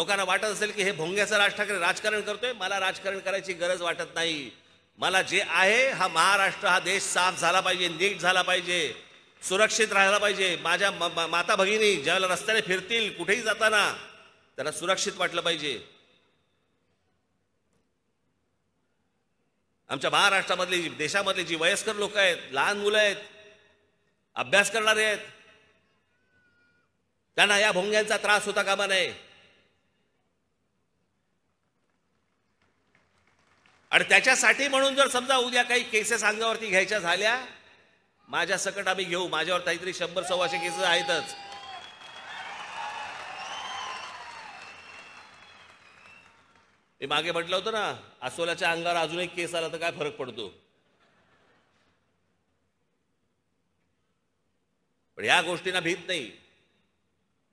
लोकांना वाटत असेल की हे भोंग्याचं राज ठाकरे राजकारण करतोय मला राजकारण करायची गरज वाटत नाही मला जे आहे हा महाराष्ट्र हा देश साफ झाला पाहिजे नीट झाला पाहिजे सुरक्षित राहिला पाहिजे माझ्या माता भगिनी ज्याला रस्त्याने फिरतील कुठेही जाताना त्यांना सुरक्षित वाटलं पाहिजे आमच्या महाराष्ट्रामधली देशामधले जी वयस्कर लोक आहेत लहान मुलं आहेत अभ्यास करणारे आहेत त्यांना या भोंग्यांचा त्रास होता कामा नये आणि त्याच्यासाठी म्हणून जर समजा उद्या काही केसेस अंगावरती घ्यायच्या झाल्या माझ्या सकट आम्ही घेऊ माझ्यावर काहीतरी शंभर सव्वाशे केसेस आहेतच मी मागे म्हटलं होतं ना असोल्याच्या अंगावर अजून एक केस आला तर काय फरक पडतो पण या गोष्टींना भीत नाही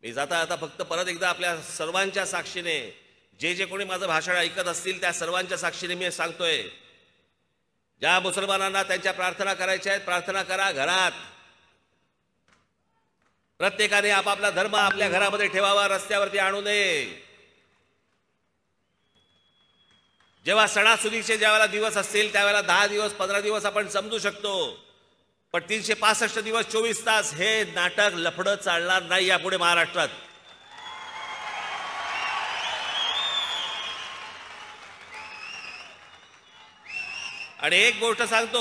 मी जाता आता फक्त परत एकदा आपल्या सर्वांच्या साक्षीने जे जे कोणी माझं भाषण ऐकत असतील त्या सर्वांच्या साक्षीने मी सांगतोय ज्या मुसलमानांना त्यांच्या प्रार्थना करायच्या आहेत प्रार्थना करा घरात प्रत्येकाने आपापला धर्म आपल्या घरामध्ये ठेवावा रस्त्यावरती आणू नये जेव्हा सणासुदीचे ज्यावेळेला दिवस असतील त्यावेळेला दहा दिवस पंधरा दिवस आपण समजू शकतो पण तीनशे पासष्ट दिवस चोवीस तास हे नाटक लफडं चालणार नाही यापुढे महाराष्ट्रात आणि एक गोष्ट सांगतो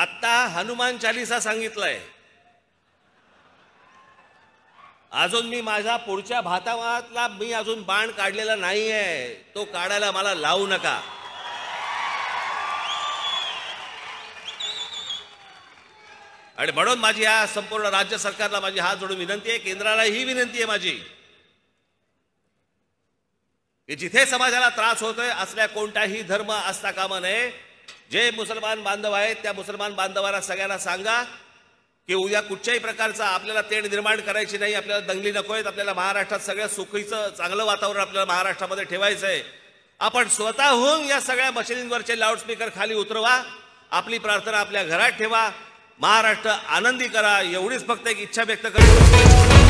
आता हनुमान चालीसा सांगितलंय अजून मी माझा पुढच्या भातावातला मी अजून बाण काढलेला नाही आहे तो काढायला मला लावू नका आणि म्हणून माझी या संपूर्ण राज्य सरकारला माझी हात जोडून विनंती आहे केंद्राला ही विनंती आहे माझी की जिथे समाजाला त्रास होतोय असल्या कोणताही धर्म असता कामा नये जे मुसलमान बांधव आहेत त्या मुसलमान बांधवाला सगळ्यांना सांगा की उद्या कुठच्याही प्रकारचा आपल्याला तेढ निर्माण करायची नाही आपल्याला दंगली नको आहेत आपल्याला महाराष्ट्रात सगळ्या सुखीचं चांगलं वातावरण आपल्याला महाराष्ट्रामध्ये ठेवायचं आहे आपण स्वतःहून या सगळ्या मशिनींवरचे लाऊडस्पीकर खाली उतरवा आपली प्रार्थना आपल्या घरात ठेवा महाराष्ट्र आनंदी करा एवढीच फक्त एक इच्छा व्यक्त करू